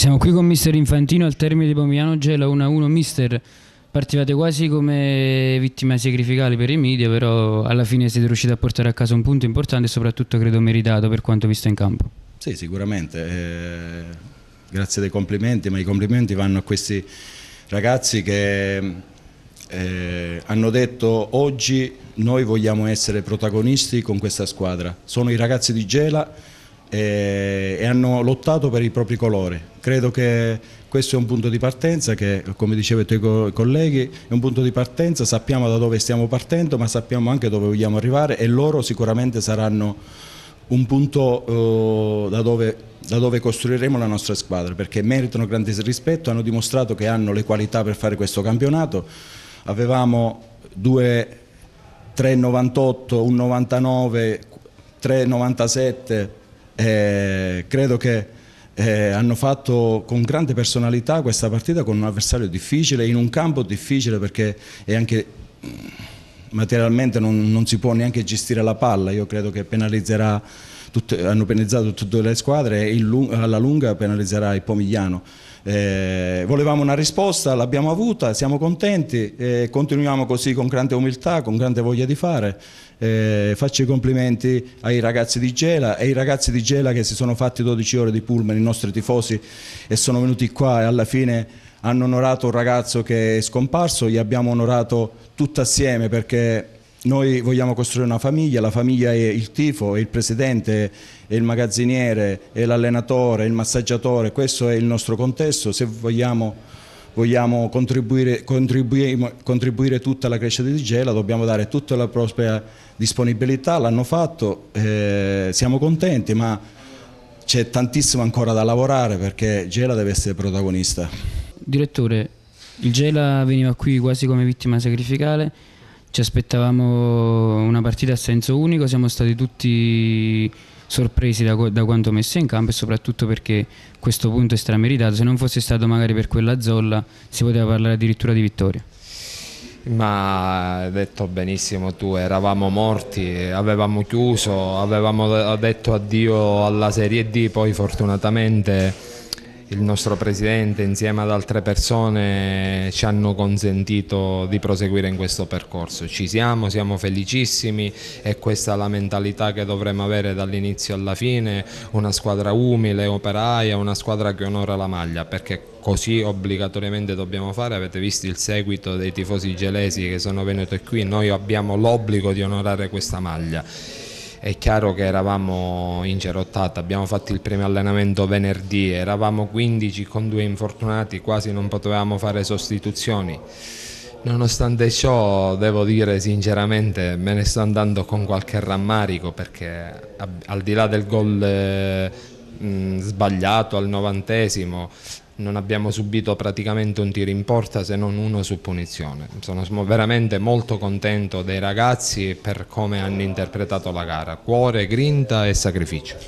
Siamo qui con mister Infantino al termine di Pomigliano Gela 1-1 mister partivate quasi come vittime sacrificali per i media però alla fine siete riusciti a portare a casa un punto importante e soprattutto credo meritato per quanto visto in campo Sì sicuramente eh, grazie dei complimenti ma i complimenti vanno a questi ragazzi che eh, hanno detto oggi noi vogliamo essere protagonisti con questa squadra sono i ragazzi di Gela e, e hanno lottato per i propri colori. Credo che questo è un punto di partenza che, come dicevo ai tuoi colleghi, è un punto di partenza, sappiamo da dove stiamo partendo, ma sappiamo anche dove vogliamo arrivare e loro sicuramente saranno un punto eh, da, dove, da, dove, costruiremo la nostra squadra, perché meritano grande rispetto, hanno dimostrato che hanno le qualità per fare questo campionato. Avevamo due 3,98, 1,99, 3,97 eh, credo che eh, hanno fatto con grande personalità questa partita con un avversario difficile, in un campo difficile perché è anche mm, materialmente non, non si può neanche gestire la palla, io credo che penalizzerà tutte, hanno penalizzato tutte le squadre e il, alla lunga penalizzerà il Pomigliano. Eh, volevamo una risposta, l'abbiamo avuta, siamo contenti, eh, continuiamo così con grande umiltà, con grande voglia di fare. Eh, faccio i complimenti ai ragazzi di Gela e ai ragazzi di Gela che si sono fatti 12 ore di pullman, i nostri tifosi, e sono venuti qua e alla fine hanno onorato un ragazzo che è scomparso, gli abbiamo onorato tutti assieme perché noi vogliamo costruire una famiglia, la famiglia è il tifo, è il presidente, è il magazziniere, è l'allenatore, è il massaggiatore, questo è il nostro contesto, se vogliamo, vogliamo contribuire, contribuire, contribuire, tutta alla crescita di Gela dobbiamo dare tutta la propria disponibilità, l'hanno fatto, eh, siamo contenti ma c'è tantissimo ancora da lavorare perché Gela deve essere protagonista. Direttore, il Gela veniva qui quasi come vittima sacrificale ci aspettavamo una partita a senso unico, siamo stati tutti sorpresi da, da quanto messo in campo e soprattutto perché questo punto è strameritato, se non fosse stato magari per quella zolla si poteva parlare addirittura di vittoria. Ma hai detto benissimo tu, eravamo morti, avevamo chiuso, avevamo detto addio alla Serie D, poi fortunatamente il nostro Presidente insieme ad altre persone ci hanno consentito di proseguire in questo percorso. Ci siamo, siamo felicissimi e questa è la mentalità che dovremmo avere dall'inizio alla fine, una squadra umile, operaia, una squadra che onora la maglia perché così obbligatoriamente dobbiamo fare, avete visto il seguito dei tifosi gelesi che sono venuti qui, noi abbiamo l'obbligo di onorare questa maglia è chiaro che eravamo in cerottata, abbiamo fatto il primo allenamento venerdì, eravamo 15 con due infortunati, quasi non potevamo fare sostituzioni. Nonostante ciò, devo dire sinceramente, me ne sto andando con qualche rammarico perché al di là del gol eh, mh, sbagliato al novantesimo, non abbiamo subito praticamente un tiro in porta se non uno su punizione. Sono veramente molto contento dei ragazzi per come hanno interpretato la gara, cuore, grinta e sacrificio.